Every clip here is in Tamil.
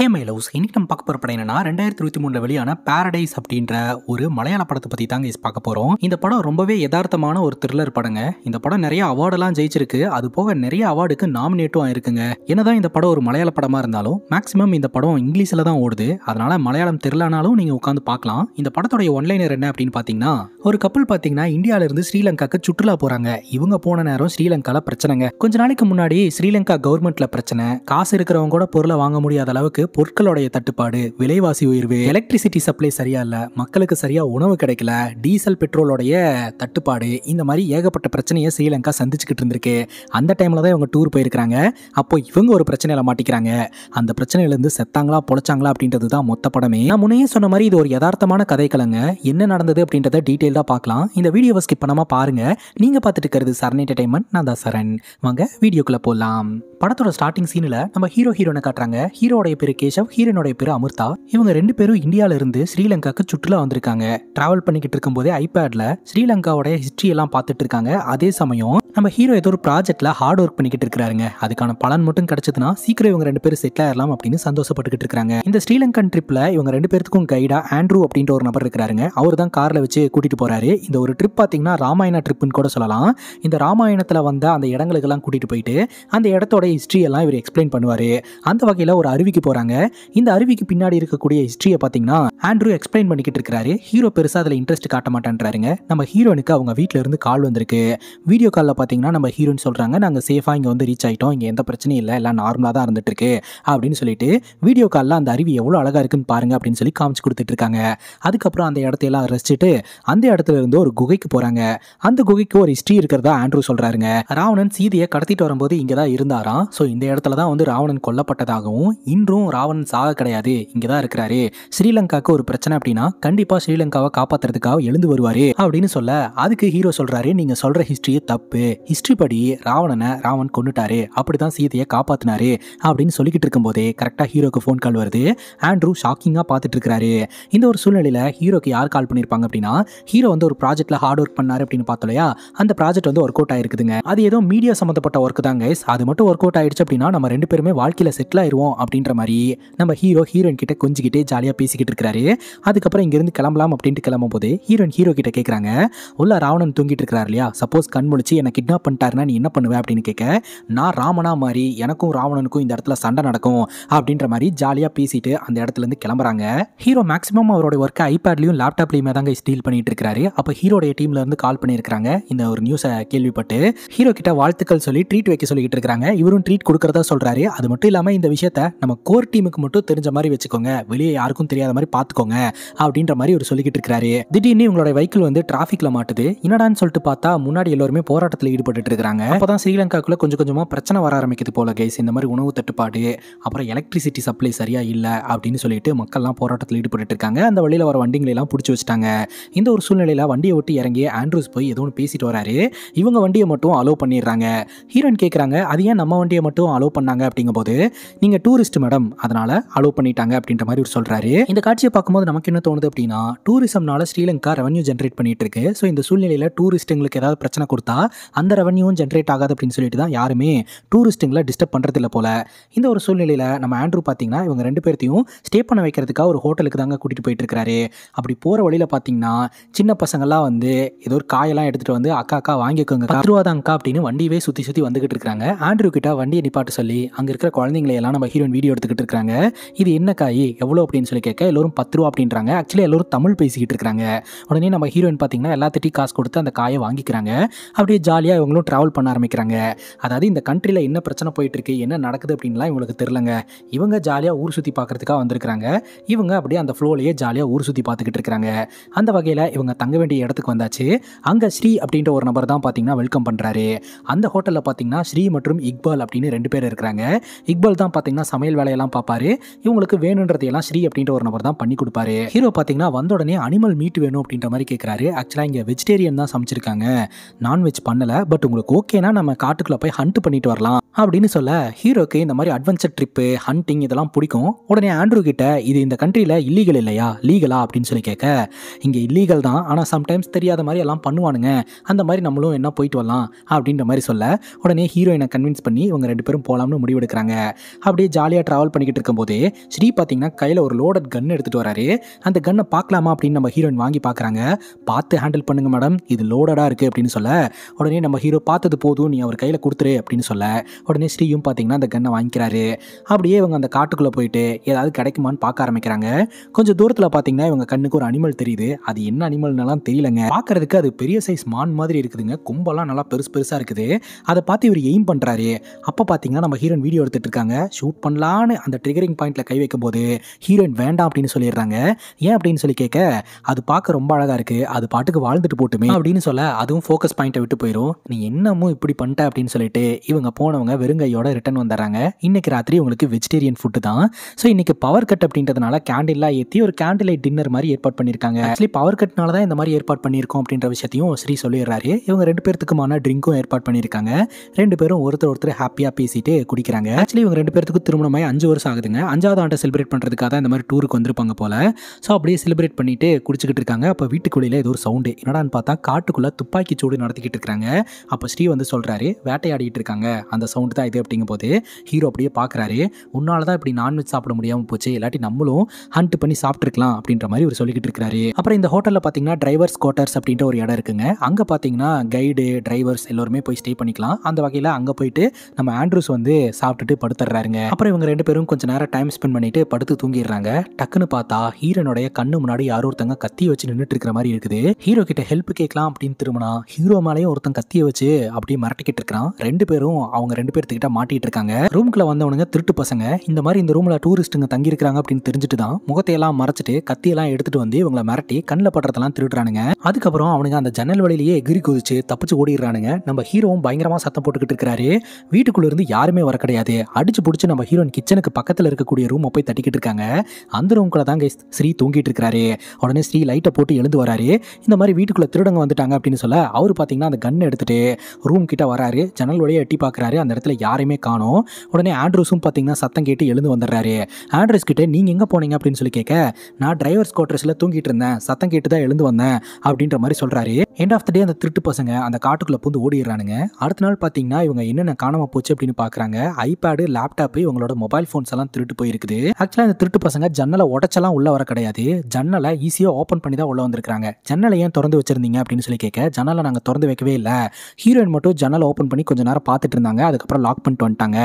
ஹே மை லவ்ஸ் இன்றைக்கி நம்ம பார்க்க போகிற படம் என்னன்னா ரெண்டாயிரத்தி இருபத்தி மூணில் வெளியான பேரடைஸ் அப்படின்ற ஒரு மலையாள படத்தை பற்றி தாங்க பார்க்க போகிறோம் இந்த படம் ரொம்பவே யதார்த்தமான ஒரு த்ரில்லர் படங்க இந்த படம் நிறைய அவார்டெல்லாம் ஜெயிச்சிருக்கு அது போக நிறைய அவார்டுக்கு நாமினேட்டும் ஆயிருக்குங்க என்னதான் இந்த படம் ஒரு மலையாள படமாக இருந்தாலும் மேக்ஸிமம் இந்த படம் இங்கிலீஷில் தான் ஓடுது அதனால மலையாளம் தெரிலனாலும் நீங்கள் உட்காந்து பார்க்கலாம் இந்த படத்தோடைய ஒன்லைனர் என்ன அப்படின்னு பார்த்தீங்கன்னா ஒரு கப்பல் பார்த்தீங்கன்னா இந்தியாவிலிருந்து ஸ்ரீலங்காக்கு சுற்றுலா போகிறாங்க இவங்க போன நேரம் ஸ்ரீலங்காவில் பிரச்சனைங்க கொஞ்ச நாளைக்கு முன்னாடி ஸ்ரீலங்கா கவர்மெண்ட்டில் பிரச்சனை காசு இருக்கிறவங்க கூட பொருளை வாங்க முடியாத அளவுக்கு பொருட்களுடைய தட்டுப்பாடு விலைவாசி உயர்வு எலக்ட்ரிசிட்டி சப்ளை சரியா இல்லை மக்களுக்கு சரியா உணவு கிடைக்கல டீசல் பெட்ரோலோடைய தட்டுப்பாடு இந்த மாதிரி ஏகப்பட்ட பிரச்சனையை ஸ்ரீலங்கா சந்திச்சுக்கிட்டு இருந்திருக்கு அந்த டைமில் தான் இவங்க டூர் போயிருக்கிறாங்க அப்போ இவங்க ஒரு பிரச்சனையில மாட்டிக்கிறாங்க அந்த பிரச்சனையிலேருந்து செத்தாங்களா பொழைச்சாங்களா அப்படின்றது தான் மொத்த படமே நான் முன்னையே சொன்ன மாதிரி இது ஒரு யதார்த்தமான கலங்க என்ன நடந்தது அப்படின்றத டீட்டெயிலாக பார்க்கலாம் இந்த வீடியோவை ஸ்கிப் பண்ணாம பாருங்கள் நீங்கள் பார்த்துட்டு இருக்கிறது சரண் என்டர்டைன்மெண்ட் நான் தான் சரண் வாங்க வீடியோக்குள்ளே போகலாம் படத்தோட ஸ்டார்டிங் சீனில் நம்ம ஹீரோ ஹீரோனை காட்டுறாங்க ஹீரோடைய பேரு கேஷவ் ஹீரனுடைய பேர் அமிர்தா இவங்க ரெண்டு பேரும் இந்தியால இருந்து ஸ்ரீலங்காக்கு சுற்றுலா வந்திருக்காங்க டிராவல் பண்ணிக்கிட்டு இருக்கும் போதே ஐபேட்ல ஸ்ரீலங்காவோட ஹிஸ்டரி எல்லாம் பார்த்துட்டு இருக்காங்க அதே சமயம் நம்ம ஹீரோ ஏதோ ஒரு ப்ராஜெக்ட்ல ஹார்ட் ஒர்க் பண்ணிக்கிட்டு இருக்கிறாருங்க அதுக்கான பலன் மட்டும் கிடைச்சதுன்னா சீக்கிரம் இவங்க ரெண்டு பேரும் செட்டில் ஆயிடலாம் அப்படின்னு சந்தோஷப்பட்டுக்கிட்டு இருக்காங்க இந்த ஸ்ரீலங்கன் ட்ரிப்ல இவங்க ரெண்டு பேருக்கும் கைடா ஆண்ட்ரூ அப்படின்ற ஒரு நபர் இருக்கிறாருங்க அவர் தான் கார்ல வச்சு கூட்டிட்டு போறாரு இந்த ஒரு ட்ரிப் பார்த்தீங்கன்னா ராமாயண ட்ரிப்னு கூட சொல்லலாம் இந்த ராமாயணத்துல வந்த அந்த இடங்களுக்கு எல்லாம் கூட்டிட்டு போயிட்டு அந்த இடத்தோட ஹிஸ்டரி எல்லாம் இவர் எக்ஸ்பிளைன் பண்ணுவாரு அந்த வகையில ஒரு அருவிக்கு போற போறாங்க இந்த அருவிக்கு பின்னாடி இருக்கக்கூடிய ஹிஸ்ட்ரியை பார்த்தீங்கன்னா ஆண்ட்ரூ எக்ஸ்பிளைன் பண்ணிக்கிட்டு இருக்காரு ஹீரோ பெருசாக அதில் இன்ட்ரெஸ்ட் காட்ட மாட்டேன்றாருங்க நம்ம ஹீரோனுக்கு அவங்க வீட்டில் இருந்து கால் வந்திருக்கு வீடியோ காலில் பார்த்தீங்கன்னா நம்ம ஹீரோன்னு சொல்கிறாங்க நாங்கள் சேஃபாக இங்கே வந்து ரீச் ஆகிட்டோம் இங்கே எந்த பிரச்சனையும் இல்லை எல்லாம் நார்மலாக தான் இருந்துட்டு இருக்கு அப்படின்னு சொல்லிட்டு வீடியோ காலில் அந்த அருவி எவ்வளோ அழகாக இருக்குன்னு பாருங்க அப்படின்னு சொல்லி காமிச்சு கொடுத்துட்டு இருக்காங்க அதுக்கப்புறம் அந்த இடத்தையெல்லாம் ரசிச்சுட்டு அந்த இடத்துல இருந்து ஒரு குகைக்கு போகிறாங்க அந்த குகைக்கு ஒரு ஹிஸ்ட்ரி இருக்கிறதா ஆண்ட்ரூ சொல்கிறாருங்க ராவணன் சீதையை கடத்திட்டு வரும்போது இங்கே தான் இருந்தாராம் ஸோ இந்த இடத்துல தான் வந்து ராவணன் கொல்லப்பட்டதாகவும் இன்றும் இன்னும் ராவணன் சாக கிடையாது இங்கே தான் இருக்கிறாரு ஸ்ரீலங்காக்கு ஒரு பிரச்சனை அப்படின்னா கண்டிப்பாக ஸ்ரீலங்காவை காப்பாற்றுறதுக்காக எழுந்து வருவார் அப்படின்னு சொல்ல அதுக்கு ஹீரோ சொல்கிறாரு நீங்கள் சொல்கிற ஹிஸ்ட்ரியே தப்பு ஹிஸ்ட்ரி படி ராவணனை ராவன் கொண்டுட்டாரு அப்படி தான் சீதையை காப்பாற்றினாரு அப்படின்னு சொல்லிக்கிட்டு இருக்கும்போதே கரெக்டாக ஹீரோக்கு ஃபோன் கால் வருது ஆண்ட்ரூ ஷாக்கிங்காக பார்த்துட்டு இருக்கிறாரு இந்த ஒரு சூழ்நிலையில் ஹீரோக்கு யார் கால் பண்ணியிருப்பாங்க அப்படின்னா ஹீரோ வந்து ஒரு ப்ராஜெக்ட்டில் ஹார்ட் ஒர்க் பண்ணார் அப்படின்னு பார்த்தோம் அந்த ப்ராஜெக்ட் வந்து ஒர்க் அவுட் ஆயிருக்குதுங்க அது ஏதோ மீடியா சம்மந்தப்பட்ட ஒர்க் கைஸ் அது மட்டும் ஒர்க் அவுட் ஆயிடுச்சு அப்படின்னா நம்ம ரெண்டு பேருமே வாழ்க்கையில் செட்டில் ஆயிடுவோம் அப்படின்ற மாதிரி நம்ம ஹீரோ ஹீரோயின் கிட்ட கொஞ்சிக்கிட்டே ஜாலியாக பேசிக்கிட்டு இருக்கிறாரு அதுக்கப்புறம் இங்கேருந்து கிளம்பலாம் அப்படின்ட்டு கிளம்பும் போது ஹீரோயின் ஹீரோ கிட்ட கேட்குறாங்க உள்ள ராவணன் தூங்கிட்டு இருக்கிறார் இல்லையா சப்போஸ் கண் முடிச்சு என்னை கிட்னாப் பண்ணிட்டாருன்னா நீ என்ன பண்ணுவேன் அப்படின்னு கேட்க நான் ராமனா மாதிரி எனக்கும் ராவணனுக்கும் இந்த இடத்துல சண்டை நடக்கும் அப்படின்ற மாதிரி ஜாலியாக பேசிட்டு அந்த இடத்துலேருந்து கிளம்புறாங்க ஹீரோ மேக்ஸிமம் அவரோட ஒர்க்கை ஐபேட்லையும் லேப்டாப்லையுமே தாங்க ஸ்டீல் பண்ணிட்டு இருக்காரு அப்போ ஹீரோடைய டீம்ல இருந்து கால் பண்ணியிருக்காங்க இந்த ஒரு நியூஸை கேள்விப்பட்டு ஹீரோ கிட்ட வாழ்த்துக்கள் சொல்லி ட்ரீட் வைக்க சொல்லிட்டு இருக்காங்க இவரும் ட்ரீட் கொடுக்கறதா சொல்றாரு அது மட்டும் இல்லாமல் இந்த விஷயத்த நம்ம கோர் டீமுக்கு மட்டும் தெரிஞ்ச மாதிரி வச்சுக்கோங்க வெளியே யாருக்கும் தெரியாத மாதிரி பார்த்துக்கோங்க அப்படின்ற மாதிரி ஒரு சொல்லிக்கிட்டு இருக்காரு திடீர்னு இவங்களோட வெஹிக்கிள் வந்து டிராபிக்ல மாட்டுது என்னடான்னு சொல்லிட்டு பார்த்தா முன்னாடி எல்லாருமே போராட்டத்தில் ஈடுபட்டு இருக்காங்க அப்பதான் ஸ்ரீலங்காக்குள்ள கொஞ்சம் கொஞ்சமா பிரச்சனை வர ஆரம்பிக்குது போல கைஸ் இந்த மாதிரி உணவு தட்டுப்பாடு அப்புறம் எலக்ட்ரிசிட்டி சப்ளை சரியா இல்லை அப்படின்னு சொல்லிட்டு மக்கள்லாம் போராட்டத்தில் ஈடுபட்டு இருக்காங்க அந்த வழியில் வர வண்டிகளை எல்லாம் பிடிச்சி வச்சுட்டாங்க இந்த ஒரு சூழ்நிலையில வண்டியை விட்டு இறங்கி ஆண்ட்ரூஸ் போய் ஏதோ ஒன்று பேசிட்டு வராரு இவங்க வண்டியை மட்டும் அலோவ் பண்ணிடுறாங்க ஹீரோயின் கேட்குறாங்க அது ஏன் நம்ம வண்டியை மட்டும் அலோவ் பண்ணாங்க அப்படிங்கும்போது நீங்கள் டூரிஸ்ட் மேடம் அதனால அலோவ் பண்ணிட்டாங்க அப்படின்ற மாதிரி ஒரு சொல்றாரு இந்த காட்சியை பார்க்கும்போது நமக்கு என்ன தோணுது அப்படின்னா டூரிசம்னால ஸ்ரீலங்கா ரெவன்யூ ஜென்ரேட் பண்ணிட்டு இருக்கு ஸோ இந்த சூழ்நிலையில டூரிஸ்ட்டுங்களுக்கு ஏதாவது பிரச்சனை கொடுத்தா அந்த ரெவன்யூவும் ஜென்ரேட் ஆகாது அப்படின்னு சொல்லிட்டு தான் யாருமே டூரிஸ்ட்டுங்களை டிஸ்டர்ப் இல்லை போல இந்த ஒரு சூழ்நிலையில் நம்ம ஆண்ட்ரூ பார்த்தீங்கன்னா இவங்க ரெண்டு பேர்த்தையும் ஸ்டே பண்ண வைக்கிறதுக்காக ஒரு ஹோட்டலுக்கு தாங்க கூட்டிகிட்டு போயிட்டு இருக்காரு அப்படி போகிற வழியில் பார்த்தீங்கன்னா சின்ன பசங்கள்லாம் வந்து ஏதோ ஒரு காயெல்லாம் எடுத்துகிட்டு வந்து அக்கா அக்கா வாங்கிக்கோங்க கருவாதாங்கக்கா அப்படின்னு வண்டியவே சுற்றி சுற்றி வந்துகிட்டு இருக்காங்க ஆண்ட்ரூ கிட்ட வண்டியை நிப்பாட்டு சொல்லி அங்கே இருக்கிற குழந்தைங்களை எல்லாம் நம்ம ஹீரோயின் வீடியோ எடுத்துக்கிட்டு இருக்கிறாங்க இது என்ன காய் எவ்வளோ அப்படின்னு சொல்லி கேட்க எல்லோரும் பத்து ரூபா அப்படின்றாங்க ஆக்சுவலி எல்லோரும் தமிழ் பேசிக்கிட்டு இருக்காங்க உடனே நம்ம ஹீரோயின் பார்த்தீங்கன்னா எல்லாத்திட்டையும் காசு கொடுத்து அந்த காயை வாங்கிக்கிறாங்க அப்படியே ஜாலியாக இவங்களும் ட்ராவல் பண்ண ஆரம்பிக்கிறாங்க அதாவது இந்த கண்ட்ரியில் என்ன பிரச்சனை போயிட்டு இருக்கு என்ன நடக்குது அப்படின்லாம் இவங்களுக்கு தெரிலங்க இவங்க ஜாலியாக ஊர் சுற்றி பார்க்குறதுக்காக வந்திருக்கிறாங்க இவங்க அப்படியே அந்த ஃப்ளோலையே ஜாலியாக ஊர் சுற்றி பார்த்துக்கிட்டு இருக்கிறாங்க அந்த வகையில் இவங்க தங்க வேண்டிய இடத்துக்கு வந்தாச்சு அங்கே ஸ்ரீ அப்படின்ற ஒரு நபர் தான் பார்த்தீங்கன்னா வெல்கம் பண்ணுறாரு அந்த ஹோட்டலில் பார்த்தீங்கன்னா ஸ்ரீ மற்றும் இக்பால் அப்படின்னு ரெண்டு பேர் இருக்கிறாங்க இக்பால் தான் பார்த்தீங்கன்னா சமையல் வேலையெல்லாம் பார்ப்பாரு இவங்களுக்கு எல்லாம் ஸ்ரீ அப்படின்ற ஒரு நபர் தான் பண்ணி கொடுப்பாரு ஹீரோ பார்த்தீங்கன்னா வந்த உடனே அனிமல் மீட் வேணும் அப்படின்ற மாதிரி கேட்குறாரு ஆக்சுவலாக இங்கே வெஜிடேரியன் தான் சமைச்சிருக்காங்க நான்வெஜ் பண்ணல பட் உங்களுக்கு ஓகேனா நம்ம காட்டுக்குள்ளே போய் ஹண்ட் பண்ணிட்டு வரலாம் அப்படின்னு சொல்ல ஹீரோக்கு இந்த மாதிரி அட்வென்ச்சர் ட்ரிப்பு ஹண்டிங் இதெல்லாம் பிடிக்கும் உடனே ஆண்ட்ரூ கிட்ட இது இந்த கண்ட்ரியில் இல்லீகல் இல்லையா லீகலா அப்படின்னு சொல்லி கேட்க இங்கே இல்லீகல் தான் ஆனால் சம்டைம்ஸ் தெரியாத மாதிரி எல்லாம் பண்ணுவானுங்க அந்த மாதிரி நம்மளும் என்ன போயிட்டு வரலாம் அப்படின்ற மாதிரி சொல்ல உடனே ஹீரோயினை கன்வின்ஸ் பண்ணி இவங்க ரெண்டு பேரும் போகலாம்னு முடிவெடுக்கிறாங்க அப்படியே ஜாலியாக ட்ராவல் பண்ணி இருக்கும் இருக்கும்போதே ஸ்ரீ பார்த்தீங்கன்னா கையில் ஒரு லோடட் கன் எடுத்துகிட்டு வராரு அந்த கன்னை பார்க்கலாமா அப்படின்னு நம்ம ஹீரோயின் வாங்கி பார்க்குறாங்க பார்த்து ஹேண்டில் பண்ணுங்க மேடம் இது லோடடாக இருக்குது அப்படின்னு சொல்ல உடனே நம்ம ஹீரோ பார்த்தது போதும் நீ அவர் கையில் கொடுத்துரு அப்படின்னு சொல்ல உடனே ஸ்ரீயும் பார்த்தீங்கன்னா அந்த கன்னை வாங்கிக்கிறாரு அப்படியே இவங்க அந்த காட்டுக்குள்ளே போயிட்டு ஏதாவது கிடைக்குமான்னு பார்க்க ஆரம்பிக்கிறாங்க கொஞ்சம் தூரத்தில் பார்த்தீங்கன்னா இவங்க கண்ணுக்கு ஒரு அனிமல் தெரியுது அது என்ன அனிமல்னாலாம் தெரியலங்க பார்க்கறதுக்கு அது பெரிய சைஸ் மான் மாதிரி இருக்குதுங்க கும்பலாம் நல்லா பெருசு பெருசாக இருக்குது அதை பார்த்து இவர் எய்ம் பண்ணுறாரு அப்போ பார்த்தீங்கன்னா நம்ம ஹீரோன் வீடியோ எடுத்துகிட்டு இருக்காங்க ஷூட் பண்ணலான்னு அந்த ட்ரிகரிங் பாயிண்ட்டில் கை வைக்கும் போது ஹீரோயின் வேண்டாம் அப்படின்னு சொல்லிடுறாங்க ஏன் அப்படின்னு சொல்லி கேட்க அது பார்க்க ரொம்ப அழகாக இருக்குது அது பாட்டுக்கு வாழ்ந்துட்டு போட்டுமே அப்படின்னு சொல்ல அதுவும் ஃபோக்கஸ் பாயிண்ட்டை விட்டு போயிடும் நீ என்னமோ இப்படி பண்ணிட்ட அப்படின்னு சொல்லிட்டு இவங்க போனவங்க வெறுங்கையோட ரிட்டர்ன் வந்துடுறாங்க இன்னைக்கு ராத்திரி உங்களுக்கு வெஜிடேரியன் ஃபுட்டு தான் ஸோ இன்னைக்கு பவர் கட் அப்படின்றதுனால கேண்டில்லாம் ஏற்றி ஒரு கேண்டில் டின்னர் மாதிரி ஏற்பாடு பண்ணியிருக்காங்க ஆக்சுவலி பவர் கட்னால தான் இந்த மாதிரி ஏற்பாடு பண்ணியிருக்கோம் அப்படின்ற விஷயத்தையும் ஸ்ரீ சொல்லிடுறாரு இவங்க ரெண்டு பேர்த்துக்குமான ட்ரிங்க்கும் ஏற்பாடு பண்ணியிருக்காங்க ரெண்டு பேரும் ஒருத்தர் ஒருத்தர் ஹாப்பியாக பேசிட்டு குடிக்கிறாங்க ஆக்சுவலி இவங்க ரெண்டு பேருக்கு திருமணமாய் அஞ்சு இயர்ஸ் ஆகுதுங்க அஞ்சாவது ஆண்டை செலிப்ரேட் பண்ணுறதுக்காக தான் இந்த மாதிரி டூருக்கு வந்திருப்பாங்க போல் ஸோ அப்படியே செலிப்ரேட் பண்ணிட்டு குடிச்சிக்கிட்டு இருக்காங்க அப்போ வீட்டுக்கு ஏதோ ஒரு சவுண்டு என்னடான்னு பார்த்தா காட்டுக்குள்ளே துப்பாக்கி சூடு நடத்திக்கிட்டு இருக்காங்க அப்போ ஸ்ரீ வந்து சொல்கிறாரு வேட்டையாடிக்கிட்டு இருக்காங்க அந்த சவுண்டு தான் இது அப்படிங்கும் போது ஹீரோ அப்படியே பார்க்குறாரு உன்னால தான் இப்படி நான்வெஜ் சாப்பிட முடியாமல் போச்சு இல்லாட்டி நம்மளும் ஹண்ட் பண்ணி சாப்பிட்ருக்கலாம் அப்படின்ற மாதிரி ஒரு சொல்லிக்கிட்டு இருக்காரு அப்புறம் இந்த ஹோட்டலில் பார்த்தீங்கன்னா டிரைவர்ஸ் குவார்ட்டர்ஸ் அப்படின்ற ஒரு இடம் இருக்குங்க அங்கே பார்த்தீங்கன்னா கைடு டிரைவர்ஸ் எல்லோருமே போய் ஸ்டே பண்ணிக்கலாம் அந்த வகையில் அங்கே போயிட்டு நம்ம ஆண்ட்ரூஸ் வந்து சாப்பிட்டுட்டு படுத்துறாருங்க அப்புறம் இவங்க ரெண்டு பேரும் கொஞ்ச நேரம் டைம் ஸ்பெண்ட் பண்ணிட்டு படுத்து தூங்கிடுறாங்க டக்குன்னு பார்த்தா ஹீரோனுடைய கண்ணு முன்னாடி யாரோ ஒருத்தங்க கத்தி வச்சு நின்றுட்டு இருக்கிற மாதிரி இருக்குது ஹீரோ கிட்ட ஹெல்ப் கேட்கலாம் அப்படின்னு திரும்பினா ஹீரோ மேலேயும் ஒருத்தன் கத்தியை வச்சு அப்படியே மிரட்டிக்கிட்டு இருக்கான் ரெண்டு பேரும் அவங்க ரெண்டு பேர்த்துக்கிட்ட மாட்டிட்டு இருக்காங்க ரூம்குள்ள வந்தவனுங்க திருட்டு பசங்க இந்த மாதிரி இந்த ரூம்ல டூரிஸ்ட்டுங்க தங்கி அப்படின்னு தெரிஞ்சுட்டு தான் முகத்தையெல்லாம் மறைச்சிட்டு கத்தியெல்லாம் எடுத்துட்டு வந்து இவங்களை மிரட்டி கண்ணில் படுறதெல்லாம் திருடுறானுங்க அதுக்கப்புறம் அவனுங்க அந்த ஜன்னல் வழியிலேயே எகிரி குதிச்சு தப்பிச்சு ஓடிடுறானுங்க நம்ம ஹீரோவும் பயங்கரமா சத்தம் போட்டுக்கிட்டு இருக்கிறாரு வீட்டுக்குள்ள இருந்து யாருமே வர கிடையாது அடிச்சு பிடிச்சி நம்ம ஹீரோயின் கிச்சனுக்கு பக்கத்தில் இருக்கக்கூடிய ரூமை போய் தட்டிக்கிட்டு இருக்காங்க அந்த ரூம்குள்ள தான் கைஸ் ஸ்ரீ தூங்கிட்டு இருக்கிறாரு உடனே ஸ்ரீ லைட்டை போட்டு எழுந்து வராரு இந்த மாதிரி வீட்டுக்குள்ளே திருடங்க வந்துட்டாங்க அப்படின்னு சொல்ல அவர் பார்த்தீங்கன்னா அந்த கன்னு எடுத்துட்டு ரூம் கிட்ட வராரு ஜன்னல் வழியை எட்டி பார்க்குறாரு அந்த இடத்துல யாரையுமே காணும் உடனே ஆண்ட்ரூஸும் பார்த்தீங்கன்னா சத்தம் கேட்டு எழுந்து வந்துடுறாரு ஆண்ட்ரூஸ் கிட்டே நீங்கள் எங்கே போனீங்க அப்படின்னு சொல்லி கேட்க நான் டிரைவர்ஸ் குவார்ட்டர்ஸில் தூங்கிட்டு இருந்தேன் சத்தம் கேட்டு தான் எழுந்து வந்தேன் அப்படின்ற மாதிரி சொல்கிறாரு எண்ட் ஆஃப் த டே அந்த திருட்டு பசங்க அந்த காட்டுக்குள்ளே பூந்து ஓடிடுறானுங்க அடுத்த நாள் பார்த்தீங்கன்னா இவங்க என்னென்ன காணாமல் போச்சு அப்படின்னு பார்க்குறாங்க ஐபேடு லேப்டாப்பு இவங்களோட மொபைல் ஃபோன்ஸ் எல்லாம் திருட்டு போயிருக்குது ஆக்சுவலாக இந்த திருட்டு பசங்க ஜன்னலை உடச்செல்லாம் உள்ள வர கிடையாது ஜன்னலை ஈஸியாக ஓப்பன் பண்ணி தான் உள்ள வந்திருக்காங்க ஜன்னலை ஏன் திறந்து வச்சிருந்தீங்க அப்படின்னு சொல்லி கேட்க ஜன்னலை நாங்கள் திறந்து வைக்கவே இல்லை ஹீரோயின் மட்டும் ஜன்னலை ஓப்பன் பண்ணி கொஞ்ச நேரம் பார்த்துட்டு இருந்தாங்க அதுக்கப்புறம் லாக் பண்ணிட்டு வந்துட்டாங்க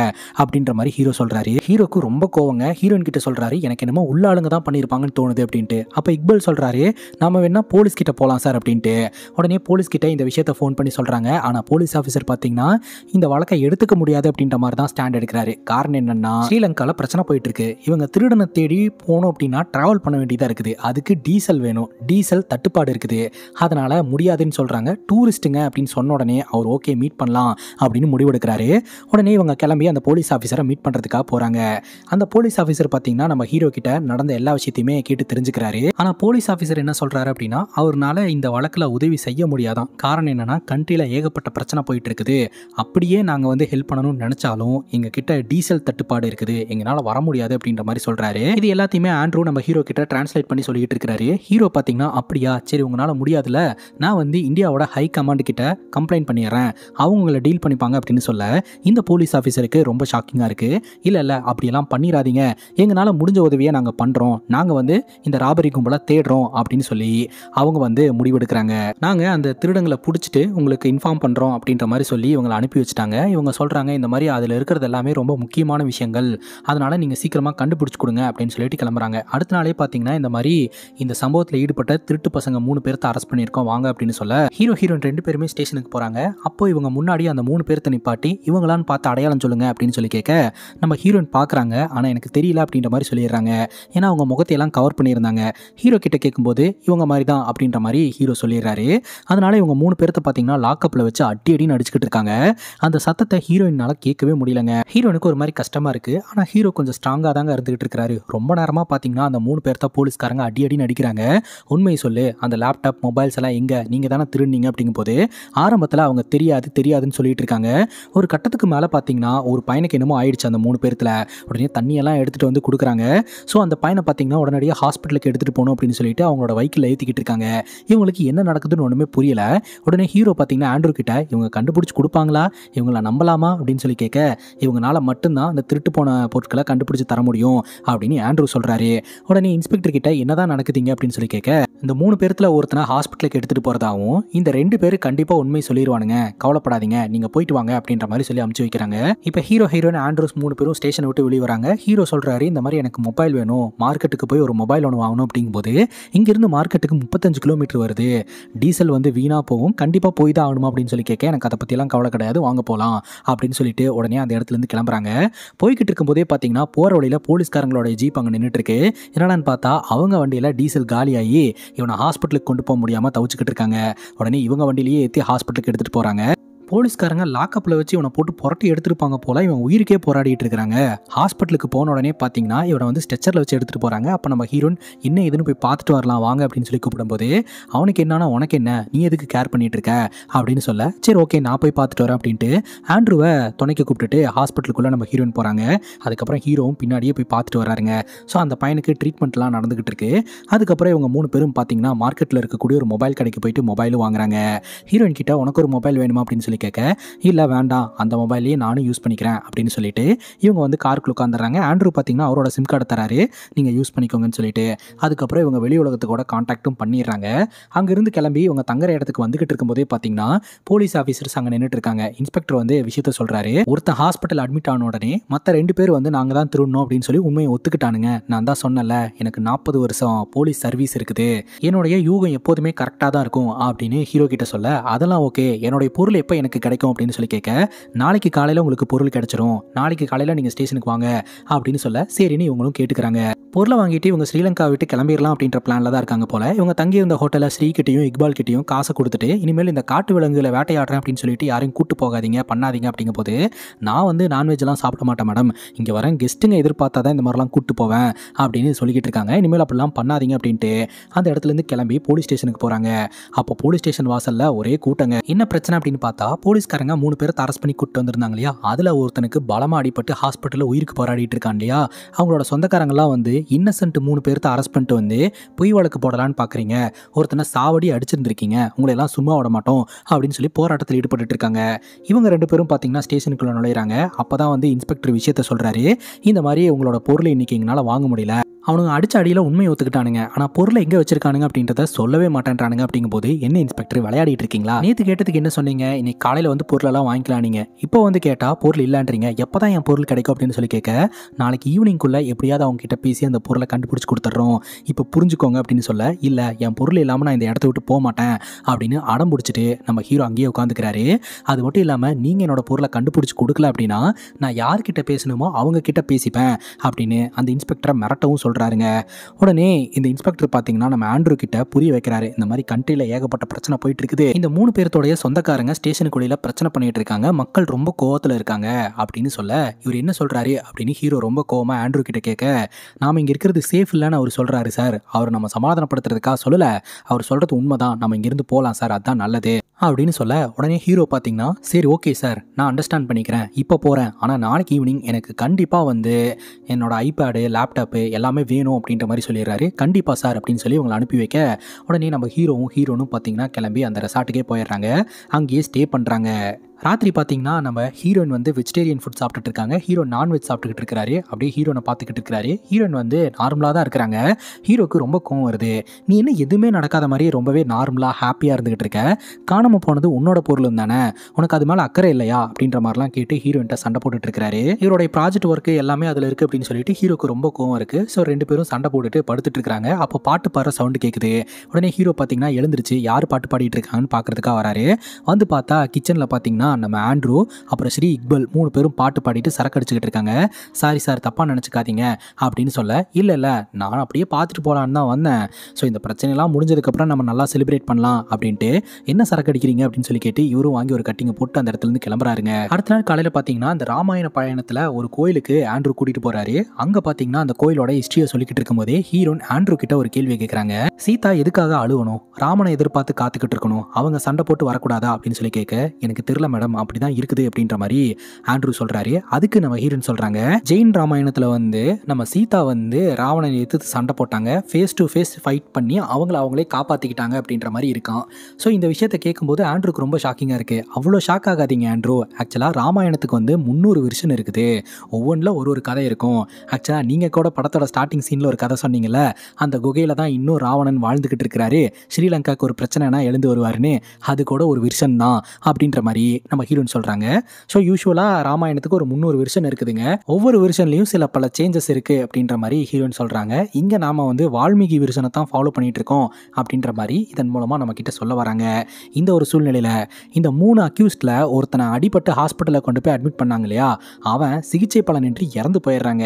அப்படின்ற மாதிரி ஹீரோ சொல்கிறாரு ஹீரோக்கு ரொம்ப கோவங்க ஹீரோயின் கிட்ட சொல்கிறாரு எனக்கு என்னமோ உள்ள ஆளுங்க தான் பண்ணியிருப்பாங்கன்னு தோணுது அப்படின்ட்டு அப்போ இக்பல் சொல்கிறாரு நம்ம வேணா போலீஸ் கிட்ட போகலாம் சார் அப்படின்ட்டு உடனே போலீஸ்கிட்ட இந்த விஷயத்தை ஃபோன் பண்ணி சொல்கிறாங்க ஆனால் போலீஸ் ஆஃபீஸர் பார்த்தீங்கன்னா இந்த வழக்கை எடுத்துக்க முடியாது அப்படின்ற மாதிரி தான் ஸ்டாண்ட் எடுக்கிறாரு காரணம் என்னென்னா ஸ்ரீலங்காவில் பிரச்சனை போயிட்டு இருக்கு இவங்க திருடனை தேடி போனோம் அப்படின்னா ட்ராவல் பண்ண வேண்டியதாக இருக்குது அதுக்கு டீசல் வேணும் டீசல் தட்டுப்பாடு இருக்குது அதனால் முடியாதுன்னு சொல்கிறாங்க டூரிஸ்ட்டுங்க அப்படின்னு சொன்ன உடனே அவர் ஓகே மீட் பண்ணலாம் அப்படின்னு முடிவெடுக்கிறாரு உடனே இவங்க கிளம்பி அந்த போலீஸ் ஆஃபீஸரை மீட் பண்ணுறதுக்காக போகிறாங்க அந்த போலீஸ் ஆஃபீஸர் பார்த்தீங்கன்னா நம்ம ஹீரோ கிட்ட நடந்த எல்லா விஷயத்தையுமே கேட்டு தெரிஞ்சுக்கிறாரு ஆனால் போலீஸ் ஆஃபீஸர் என்ன சொல்கிறாரு அப்படின்னா அவர்னால இந்த வழக்கில் உதவி செய்ய செய்ய முடியாதான் காரணம் என்னென்னா கண்ட்ரியில் ஏகப்பட்ட பிரச்சனை போயிட்டு இருக்குது அப்படியே நாங்கள் வந்து ஹெல்ப் பண்ணணும்னு நினச்சாலும் எங்கள் கிட்ட டீசல் தட்டுப்பாடு இருக்குது எங்களால் வர முடியாது அப்படின்ற மாதிரி சொல்கிறாரு இது எல்லாத்தையுமே ஆண்ட்ரூ நம்ம ஹீரோ கிட்ட டிரான்ஸ்லேட் பண்ணி சொல்லிட்டு இருக்கிறாரு ஹீரோ பார்த்தீங்கன்னா அப்படியா சரி உங்களால் முடியாதுல நான் வந்து இந்தியாவோட ஹை கமாண்ட் கிட்ட கம்ப்ளைண்ட் பண்ணிடுறேன் அவங்கள டீல் பண்ணிப்பாங்க அப்படின்னு சொல்ல இந்த போலீஸ் ஆஃபீஸருக்கு ரொம்ப ஷாக்கிங்காக இருக்குது இல்லை இல்லை அப்படியெல்லாம் பண்ணிடாதீங்க எங்களால் முடிஞ்ச உதவியை நாங்கள் பண்ணுறோம் நாங்கள் வந்து இந்த ராபரி கும்பலை தேடுறோம் அப்படின்னு சொல்லி அவங்க வந்து முடிவெடுக்கிறாங்க நான் நாங்கள் அந்த திருடங்களை பிடிச்சிட்டு உங்களுக்கு இன்ஃபார்ம் பண்ணுறோம் அப்படின்ற மாதிரி சொல்லி இவங்களை அனுப்பி வச்சுட்டாங்க இவங்க சொல்கிறாங்க இந்த மாதிரி அதில் இருக்கிறது எல்லாமே ரொம்ப முக்கியமான விஷயங்கள் அதனால் நீங்கள் சீக்கிரமாக கண்டுபிடிச்சி கொடுங்க அப்படின்னு சொல்லிட்டு கிளம்புறாங்க அடுத்த நாளே பார்த்தீங்கன்னா இந்த மாதிரி இந்த சம்பவத்தில் ஈடுபட்ட திருட்டு பசங்க மூணு பேர்த்த அரெஸ்ட் பண்ணியிருக்கோம் வாங்க அப்படின்னு சொல்ல ஹீரோ ஹீரோயின் ரெண்டு பேருமே ஸ்டேஷனுக்கு போகிறாங்க அப்போ இவங்க முன்னாடி அந்த மூணு பேர்த்த நிப்பாட்டி இவங்களான்னு பார்த்து அடையாளம் சொல்லுங்கள் அப்படின்னு சொல்லி கேட்க நம்ம ஹீரோயின் பார்க்குறாங்க ஆனால் எனக்கு தெரியல அப்படின்ற மாதிரி சொல்லிடுறாங்க ஏன்னா அவங்க முகத்தையெல்லாம் கவர் பண்ணியிருந்தாங்க ஹீரோ கிட்ட கேட்கும்போது இவங்க மாதிரி தான் அப்படின்ற மாதிரி ஹீரோ சொல்லிடுறாரு அதனால் இவங்க மூணு பேர்த்த பார்த்தீங்கன்னா லாக்கப்பில் வச்சு அடி அடின்னு அடிச்சுக்கிட்டு இருக்காங்க அந்த சத்தத்தை ஹீரோயினால் கேட்கவே முடியலங்க ஹீரோயினுக்கு ஒரு மாதிரி கஷ்டமாக இருக்குது ஆனால் ஹீரோ கொஞ்சம் ஸ்ட்ராங்காக தாங்க இருந்துகிட்டு இருக்காரு ரொம்ப நேரமாக பார்த்தீங்கன்னா அந்த மூணு பேர்த்த போலீஸ்காரங்க அடி அடின்னு அடிக்கிறாங்க உண்மையை சொல்லு அந்த லேப்டாப் மொபைல்ஸ் எல்லாம் எங்கே நீங்கள் தானே திருநீங்க அப்படிங்கும் போது ஆரம்பத்தில் அவங்க தெரியாது தெரியாதுன்னு சொல்லிட்டு இருக்காங்க ஒரு கட்டத்துக்கு மேலே பார்த்தீங்கன்னா ஒரு பையனுக்கு என்னமோ ஆயிடுச்சு அந்த மூணு பேர்த்தில் உடனே தண்ணியெல்லாம் எடுத்துகிட்டு வந்து கொடுக்குறாங்க ஸோ அந்த பையனை பார்த்தீங்கன்னா உடனடியாக ஹாஸ்பிட்டலுக்கு எடுத்துகிட்டு போகணும் அப்படின்னு சொல்லிட்டு அவங்களோட வைக்கில் ஏற்றிக்கிட்டு இருக்காங்க இவங்களுக்கு என்ன நடக்குதுன்னு ஒன்றுமே புரியல உடனே ஹீரோ பார்த்தீங்கன்னா ஆண்ட்ரூ கிட்ட இவங்க கண்டுபிடிச்சி கொடுப்பாங்களா இவங்கள நம்பலாமா அப்படின்னு சொல்லி கேட்க இவங்களால மட்டும்தான் அந்த திருட்டு போன பொருட்களை கண்டுபிடிச்சி தர முடியும் அப்படின்னு ஆண்ட்ரூ சொல்கிறாரு உடனே இன்ஸ்பெக்டர் கிட்ட என்னதான் நடக்குதுங்க அப்படின்னு சொல்லி கேட்க இந்த மூணு பேர்த்தில் ஒருத்தனை ஹாஸ்பிட்டலுக்கு எடுத்துகிட்டு போகிறதாகவும் இந்த ரெண்டு பேர் கண்டிப்பாக உண்மை சொல்லிடுவானுங்க கவலைப்படாதீங்க நீங்கள் போயிட்டு வாங்க அப்படின்ற மாதிரி சொல்லி அமுச்சு வைக்கிறாங்க இப்போ ஹீரோ ஹீரோயின் ஆண்ட்ரூஸ் மூணு பேரும் ஸ்டேஷனை விட்டு வெளியே வராங்க ஹீரோ சொல்கிறாரு இந்த மாதிரி எனக்கு மொபைல் வேணும் மார்க்கெட்டுக்கு போய் ஒரு மொபைல் ஒன்று வாங்கணும் அப்படிங்கும்போது இங்கேருந்து மார்க்கெட்டுக்கு முப்பத்தஞ்சு கிலோமீட்டர் வருது டீசல் பார்சல் வந்து வீணாக போகும் கண்டிப்பாக போய் தான் ஆகணுமா அப்படின்னு சொல்லி கேட்க எனக்கு அதை பற்றிலாம் கவலை கிடையாது வாங்க போகலாம் அப்படின்னு சொல்லிட்டு உடனே அந்த இடத்துலேருந்து கிளம்புறாங்க போய்கிட்டு இருக்கும்போதே பார்த்தீங்கன்னா போகிற வழியில் போலீஸ்காரங்களோட ஜீப் அங்கே இருக்கு என்னடான்னு பார்த்தா அவங்க வண்டியில் டீசல் காலியாகி இவனை ஹாஸ்பிட்டலுக்கு கொண்டு போக முடியாமல் தவிச்சுக்கிட்டு இருக்காங்க உடனே இவங்க வண்டியிலேயே ஏற்றி ஹாஸ்பிட்டலுக்கு எடுத்துகிட்டு போகிறாங்க போலீஸ்காரங்க லாக்கப்பில் வச்சு இவனை போட்டு புரட்டி எடுத்துருப்பாங்க போல இவன் உயிருக்கே போராடிட்டு இருக்கிறாங்க ஹாஸ்பிட்டலுக்கு போன உடனே பார்த்தீங்கன்னா இவனை வந்து ஸ்ட்ரெச்சரில் வச்சு எடுத்துகிட்டு போகிறாங்க அப்போ நம்ம ஹீரோன் என்ன எதுன்னு போய் பார்த்துட்டு வரலாம் வாங்க அப்படின்னு சொல்லி கூப்பிடும்போது அவனுக்கு என்னன்னா உனக்கு என்ன நீ எதுக்கு கேர் பண்ணிட்டு இருக்க அப்படின்னு சொல்ல சரி ஓகே நான் போய் பார்த்துட்டு வரேன் அப்படின்ட்டு ஆண்ட்ரூவை துணைக்க கூப்பிட்டுட்டு ஹாஸ்பிட்டலுக்குள்ளே நம்ம ஹீரோயின் போகிறாங்க அதுக்கப்புறம் ஹீரோவும் பின்னாடியே போய் பார்த்துட்டு வராருங்க ஸோ அந்த பையனுக்கு ட்ரீட்மெண்ட்லாம் நடந்துகிட்டு இருக்கு அதுக்கப்புறம் இவங்க மூணு பேரும் பார்த்தீங்கன்னா மார்க்கெட்டில் இருக்கக்கூடிய ஒரு மொபைல் கடைக்கு போயிட்டு மொபைல் வாங்குறாங்க ஹீரோயின் கிட்ட உனக்கு ஒரு மொபைல் வேணுமா அப்படின்னு சொல்லி கேட்க இல்லை வேண்டாம் அந்த மொபைலையே நானும் யூஸ் பண்ணிக்கிறேன் அப்படின்னு சொல்லிட்டு இவங்க வந்து காருக்கு உட்காந்துறாங்க ஆண்ட்ரூ பார்த்தீங்கன்னா அவரோட சிம் கார்டு தராரு நீங்கள் யூஸ் பண்ணிக்கோங்கன்னு சொல்லிட்டு அதுக்கப்புறம் இவங்க வெளி உலகத்துக்கூட காண்டாக்டும் பண்ணிடுறாங்க அங்கேருந்து கிளம்பி இவங்க தங்குற இடத்துக்கு வந்துகிட்டு இருக்கும்போதே பார்த்தீங்கன்னா போலீஸ் ஆஃபீஸர்ஸ் அங்கே நின்றுட்டு இருக்காங்க இன்ஸ்பெக்டர் வந்து விஷயத்த சொல்கிறாரு ஒருத்தர் ஹாஸ்பிட்டல் அட்மிட் ஆன உடனே மற்ற ரெண்டு பேர் வந்து நாங்கள் தான் திருடணும் அப்படின்னு சொல்லி உண்மையை ஒத்துக்கிட்டானுங்க நான் தான் சொன்னல எனக்கு நாற்பது வருஷம் போலீஸ் சர்வீஸ் இருக்குது என்னுடைய யூகம் எப்போதுமே கரெக்டாக தான் இருக்கும் அப்படின்னு ஹீரோ கிட்ட சொல்ல அதெல்லாம் ஓகே என்னுடைய பொருள் எப்போ எனக்கு கிடைக்கும் அப்படின்னு சொல்லி கேட்க நாளைக்கு காலையில் உங்களுக்கு பொருள் கிடைச்சிரும் நாளைக்கு காலையில் நீங்கள் ஸ்டேஷனுக்கு வாங்க அப்படின்னு சொல்ல சரின்னு இவங்களும் கேட்டுக்கிறாங்க பொருளை வாங்கிட்டு இவங்க ஸ்ரீலங்கா விட்டு கிளம்பிடலாம் அப்படின்ற பிளானில் தான் இருக்காங்க போல இவங்க தங்கி இருந்த ஹோட்டலில் ஸ்ரீகிட்டையும் இக்பால் கிட்டையும் காசை கொடுத்துட்டு இனிமேல் இந்த காட்டு விலங்குகளை வேட்டையாடுறேன் அப்படின்னு சொல்லிட்டு யாரையும் கூட்டு போகாதீங்க பண்ணாதீங்க அப்படிங்கும் போது நான் வந்து நான்வெஜ்லாம் சாப்பிட மாட்டேன் மேடம் இங்கே வரேன் கெஸ்ட்டுங்க எதிர்பார்த்தா தான் இந்த மாதிரிலாம் கூட்டு போவேன் அப்படின்னு சொல்லிக்கிட்டு இருக்காங்க இனிமேல் அப்படிலாம் பண்ணாதீங்க அப்படின்ட்டு அந்த இடத்துலேருந்து கிளம்பி போலீஸ் ஸ்டேஷனுக்கு போகிறாங்க அப்போ போலீஸ் ஸ்டேஷன் வாசலில் ஒரே கூட்டங்க என்ன பிரச்சனை அப்படின்னு பார்த்தா போலீஸ்காரங்க மூணு பேரை தரஸ் பண்ணி கூப்பிட்டு வந்திருந்தாங்க இல்லையா அதில் ஒருத்தனுக்கு பலமாக அடிபட்டு ஹாஸ்பிட்டலில் உயிருக்கு போராடிட்டு இருக்கான் இல்லையா அவங்களோட சொந்தக்காரங்களாம் வந்து இன்னசென்ட் மூணு பேர்த்த அரெஸ்ட் பண்ணிட்டு வந்து பொய் வழக்கு போடலான்னு பார்க்குறீங்க ஒருத்தனை சாவடி அடிச்சிருந்துருக்கீங்க உங்களையெல்லாம் சும்மா விட மாட்டோம் அப்படின்னு சொல்லி போராட்டத்தில் ஈடுபட்டு இருக்காங்க இவங்க ரெண்டு பேரும் பார்த்தீங்கன்னா ஸ்டேஷனுக்குள்ளே நுழையிறாங்க அப்போ தான் வந்து இன்ஸ்பெக்டர் விஷயத்த சொல்கிறாரு இந்த மாதிரி உங்களோட பொருளை இன்றைக்கி எங்களால் வாங்க முடியல அவனுங்க அடிச்ச அடியில் உண்மையை ஒத்துக்கிட்டானுங்க ஆனால் பொருளை எங்கே வச்சிருக்கானுங்க அப்படின்றத சொல்லவே மாட்டேன்றானுங்க அப்படிங்கும்போது என்ன இன்ஸ்பெக்டர் விளையாடிட்டு இருக்கீங்களா நேற்று கேட்டதுக்கு என்ன சொன்னீங்க இன்னைக்கு காலையில் வந்து பொருளெல்லாம் வாங்கிக்கலாம் நீங்கள் இப்போ வந்து கேட்டால் பொருள் இல்லைன்றீங்க எப்போ தான் என் பொருள் கிடைக்கும் அப்படின்னு சொல்லி கேட்க நாளைக்கு ஈவினிங்குள்ளே எப்படியாவது அவங்க கிட்ட பேசி அந்த பொருளை கண்டுபிடிச்சி கொடுத்துட்றோம் இப்போ புரிஞ்சுக்கோங்க அப்படின்னு சொல்ல இல்லை என் பொருள் இல்லாமல் நான் இந்த இடத்த விட்டு போக மாட்டேன் அப்படின்னு அடம் பிடிச்சிட்டு நம்ம ஹீரோ அங்கேயே உட்காந்துக்கிறாரு அது மட்டும் இல்லாமல் நீங்கள் என்னோட பொருளை கண்டுபிடிச்சி கொடுக்கல அப்படின்னா நான் யார்கிட்ட பேசணுமோ அவங்க கிட்ட பேசிப்பேன் அப்படின்னு அந்த இன்ஸ்பெக்டரை மிரட்டவும் சொல்கிறேன் சொல்கிறாருங்க உடனே இந்த இன்ஸ்பெக்டர் பார்த்தீங்கன்னா நம்ம ஆண்ட்ரூ கிட்ட புரிய வைக்கிறாரு இந்த மாதிரி கண்ட்ரியில் ஏகப்பட்ட பிரச்சனை போயிட்டு இருக்குது இந்த மூணு பேர்த்தோடைய சொந்தக்காரங்க ஸ்டேஷனுக்குள்ளே பிரச்சனை பண்ணிட்டு இருக்காங்க மக்கள் ரொம்ப கோவத்தில் இருக்காங்க அப்படின்னு சொல்ல இவர் என்ன சொல்கிறாரு அப்படின்னு ஹீரோ ரொம்ப கோவமாக ஆண்ட்ரூ கிட்ட கேட்க நாம் இங்கே இருக்கிறது சேஃப் இல்லைன்னு அவர் சொல்கிறாரு சார் அவர் நம்ம சமாதானப்படுத்துறதுக்காக சொல்லலை அவர் சொல்கிறது உண்மைதான் நம்ம இங்கேருந்து போகலாம் சார் அதுதான் நல்லது அப்படின்னு சொல்ல உடனே ஹீரோ பார்த்தீங்கன்னா சரி ஓகே சார் நான் அண்டர்ஸ்டாண்ட் பண்ணிக்கிறேன் இப்போ போகிறேன் ஆனால் நாளைக்கு ஈவினிங் எனக்கு கண்டிப்பாக வந்து என்னோட ஐபேடு லேப்டாப்பு எல்லாமே வேணும் அப்படின்ற மாதிரி சொல்லிடுறாரு கண்டிப்பாக சார் அப்படின்னு சொல்லி உங்களை அனுப்பி வைக்க உடனே நம்ம ஹீரோவும் ஹீரோனும் பார்த்தீங்கன்னா கிளம்பி அந்த ரெசார்ட்டுக்கே போயிடுறாங்க அங்கேயே ஸ்டே பண்ணுறாங்க ராத்திரி பார்த்தீங்கன்னா நம்ம ஹீரோயின் வந்து வெஜிடேரியன் ஃபுட் சாப்பிட்டுட்டு இருக்காங்க ஹீரோ நான்வெஜ் சாப்பிட்டுக்கிட்டு இருக்கிறாரு அப்படியே ஹீரோனை பார்த்துக்கிட்டு இருக்கிறாரு ஹீரோயின் வந்து நார்மலாக தான் இருக்கிறாங்க ஹீரோக்கு ரொம்ப கோவம் வருது நீ என்ன எதுவுமே நடக்காத மாதிரியே ரொம்பவே நார்மலாக ஹாப்பியாக இருந்துகிட்டு இருக்க காணாமல் போனது உன்னோட பொருளும் தானே உனக்கு அது மேலே அக்கறை இல்லையா அப்படின்ற மாதிரிலாம் கேட்டு ஹீரோயின் சண்டை போட்டுட்டு இருக்கிறாரு ஹீரோடைய ப்ராஜெக்ட் ஒர்க்கு எல்லாமே அதில் இருக்குது அப்படின்னு சொல்லிட்டு ஹீரோக்கு ரொம்ப கோவம் இருக்குது ஸோ ரெண்டு பேரும் சண்டை போட்டுட்டு படுத்துட்டு இருக்காங்க அப்போ பாட்டு பாடுற சவுண்டு கேட்குது உடனே ஹீரோ பார்த்தீங்கன்னா எழுந்துருச்சு யார் பாட்டு பாடிட்டு இருக்காங்கன்னு பார்க்குறதுக்காக வராரு வந்து பார்த்தா கிச்சனில் பார்த்தீங்கன்னா நம்ம ஆண்ட்ரூ அப்புறம் ஸ்ரீ இக்பல் மூணு பேரும் பாட்டு பாடிட்டு சரக்கு அடிச்சுக்கிட்டு இருக்காங்க சாரி சார் தப்பாக நினச்சிக்காதீங்க அப்படின்னு சொல்ல இல்லை இல்லை நான் அப்படியே பார்த்துட்டு போகலான்னு தான் வந்தேன் ஸோ இந்த பிரச்சனைலாம் முடிஞ்சதுக்கப்புறம் நம்ம நல்லா செலிப்ரேட் பண்ணலாம் அப்படின்ட்டு என்ன சரக்கு அடிக்கிறீங்க அப்படின்னு சொல்லி கேட்டு இவரும் வாங்கி ஒரு கட்டிங்கை போட்டு அந்த இடத்துலேருந்து கிளம்புறாருங்க அடுத்த நாள் காலையில் பார்த்தீங்கன்னா அந்த ராமாயண பயணத்தில் ஒரு கோயிலுக்கு ஆண்ட்ரூ கூட்டிகிட்டு போகிறாரு அங்கே பார்த்தீங்கன்னா அந்த கோயிலோட ஹிஸ்ட்ரியை சொல்லிக்கிட்டு இருக்கும்போதே ஹீரோன் ஆண்ட்ரூ கிட்ட ஒரு கேள்வி கேட்குறாங்க சீதா எதுக்காக அழுவணும் ராமனை எதிர்பார்த்து காத்துக்கிட்டு இருக்கணும் அவங்க சண்டை போட்டு வரக்கூடாதா அப்படின்னு சொல்லி கேட்க எனக்கு தெரியல மேடம் அப்படி தான் இருக்குது அப்படின்ற மாதிரி ஆண்ட்ரூ சொல்கிறாரு அதுக்கு நம்ம ஹீரோன் சொல்கிறாங்க ஜெயின் ராமாயணத்தில் வந்து நம்ம சீதா வந்து ராவணனை எடுத்து சண்டை போட்டாங்க ஃபேஸ் டு ஃபேஸ் ஃபைட் பண்ணி அவங்கள அவங்களே காப்பாற்றிக்கிட்டாங்க அப்படின்ற மாதிரி இருக்கான் ஸோ இந்த விஷயத்தை கேட்கும்போது ஆண்ட்ரூக்கு ரொம்ப ஷாக்கிங்காக இருக்குது அவ்வளோ ஷாக் ஆகாதீங்க ஆண்ட்ரூ ஆக்சுவலாக ராமாயணத்துக்கு வந்து முந்நூறு வெர்ஷன் இருக்குது ஒவ்வொன்றில் ஒரு ஒரு கதை இருக்கும் ஆக்சுவலாக நீங்கள் கூட படத்தோட ஸ்டார்டிங் சீனில் ஒரு கதை சொன்னீங்கல்ல அந்த குகையில் தான் இன்னும் ராவணன் வாழ்ந்துக்கிட்டு இருக்கிறாரு ஸ்ரீலங்காக்கு ஒரு பிரச்சனைனா எழுந்து வருவாருன்னு அது கூட ஒரு விருஷன் தான் அப்படின்ற மாதிரி நம்ம ஹீரோன் சொல்கிறாங்க ஸோ யூஸ்வலாக ராமாயணத்துக்கு ஒரு முந்நூறு வெர்ஷன் இருக்குதுங்க ஒவ்வொரு வெர்ஷன்லையும் சில பல சேஞ்சஸ் இருக்குது அப்படின்ற மாதிரி ஹீரோன் சொல்கிறாங்க இங்கே நாம் வந்து வால்மீகி வெர்ஷனை தான் ஃபாலோ பண்ணிகிட்டு இருக்கோம் அப்படின்ற மாதிரி இதன் மூலமாக நம்மக்கிட்ட சொல்ல வராங்க இந்த ஒரு சூழ்நிலையில் இந்த மூணு அக்யூஸ்டில் ஒருத்தனை அடிபட்டு ஹாஸ்பிட்டலில் கொண்டு போய் அட்மிட் பண்ணாங்க இல்லையா அவன் சிகிச்சை பலனின்றி இறந்து போயிடுறாங்க